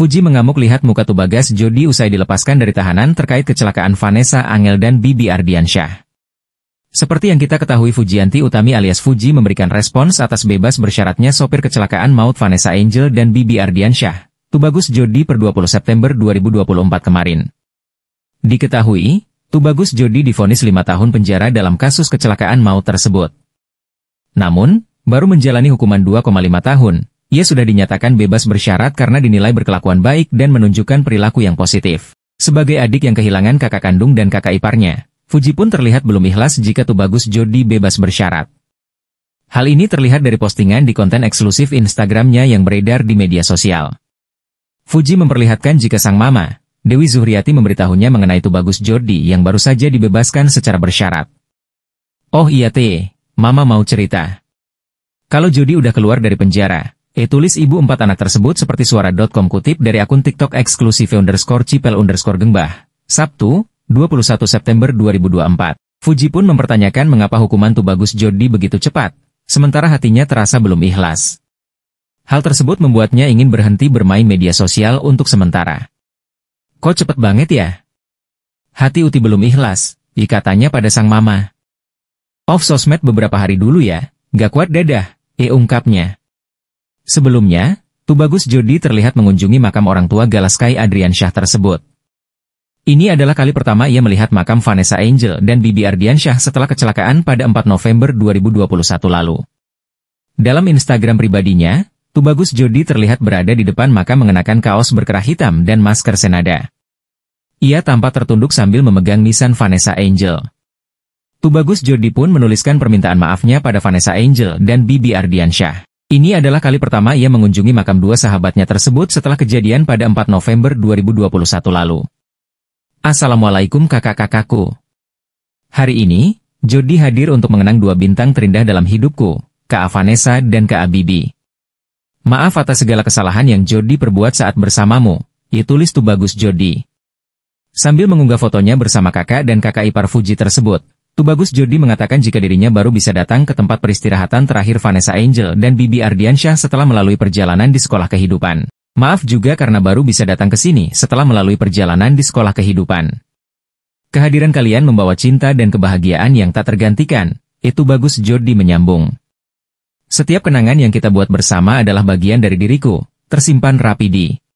Fuji mengamuk lihat muka Tubagas Jody usai dilepaskan dari tahanan terkait kecelakaan Vanessa Angel dan Bibi Ardiansyah. Seperti yang kita ketahui Fujianti Utami alias Fuji memberikan respons atas bebas bersyaratnya sopir kecelakaan maut Vanessa Angel dan Bibi Ardiansyah, Tubagus Jody per 20 September 2024 kemarin. Diketahui, Tubagus Jody difonis 5 tahun penjara dalam kasus kecelakaan maut tersebut. Namun, baru menjalani hukuman 2,5 tahun, ia sudah dinyatakan bebas bersyarat karena dinilai berkelakuan baik dan menunjukkan perilaku yang positif. Sebagai adik yang kehilangan kakak kandung dan kakak iparnya, Fuji pun terlihat belum ikhlas jika Tubagus Jody bebas bersyarat. Hal ini terlihat dari postingan di konten eksklusif Instagramnya yang beredar di media sosial. Fuji memperlihatkan jika sang mama, Dewi Zuhriati memberitahunya mengenai Tubagus Jordi yang baru saja dibebaskan secara bersyarat. Oh iya teh, mama mau cerita. Kalau Jody udah keluar dari penjara, E tulis ibu empat anak tersebut seperti suara.com kutip dari akun TikTok eksklusif underscore cipel underscore gengbah. Sabtu, 21 September 2024. Fuji pun mempertanyakan mengapa hukuman Tubagus Jody begitu cepat, sementara hatinya terasa belum ikhlas. Hal tersebut membuatnya ingin berhenti bermain media sosial untuk sementara. Kok cepet banget ya? Hati Uti belum ikhlas, dikatanya pada sang mama. Off sosmed beberapa hari dulu ya, gak kuat dadah, e ungkapnya. Sebelumnya, Tubagus Jodi terlihat mengunjungi makam orang tua Galaskai Adrian Syah tersebut. Ini adalah kali pertama ia melihat makam Vanessa Angel dan Bibi Ardian Syah setelah kecelakaan pada 4 November 2021 lalu. Dalam Instagram pribadinya, Tubagus Jodi terlihat berada di depan makam mengenakan kaos berkerah hitam dan masker senada. Ia tampak tertunduk sambil memegang nisan Vanessa Angel. Tubagus Jodi pun menuliskan permintaan maafnya pada Vanessa Angel dan Bibi Ardiansyah. Ini adalah kali pertama ia mengunjungi makam dua sahabatnya tersebut setelah kejadian pada 4 November 2021 lalu. Assalamualaikum kakak-kakakku. Hari ini, Jody hadir untuk mengenang dua bintang terindah dalam hidupku, Kak Vanessa dan Kak Abibi. Maaf atas segala kesalahan yang Jody perbuat saat bersamamu, ia tulis tuh bagus Jody. Sambil mengunggah fotonya bersama kakak dan kakak ipar Fuji tersebut, Tubagus Jordi mengatakan jika dirinya baru bisa datang ke tempat peristirahatan terakhir Vanessa Angel dan Bibi Ardiansyah setelah melalui perjalanan di sekolah kehidupan. Maaf juga karena baru bisa datang ke sini setelah melalui perjalanan di sekolah kehidupan. Kehadiran kalian membawa cinta dan kebahagiaan yang tak tergantikan, itu bagus Jordi menyambung. Setiap kenangan yang kita buat bersama adalah bagian dari diriku, tersimpan rapi di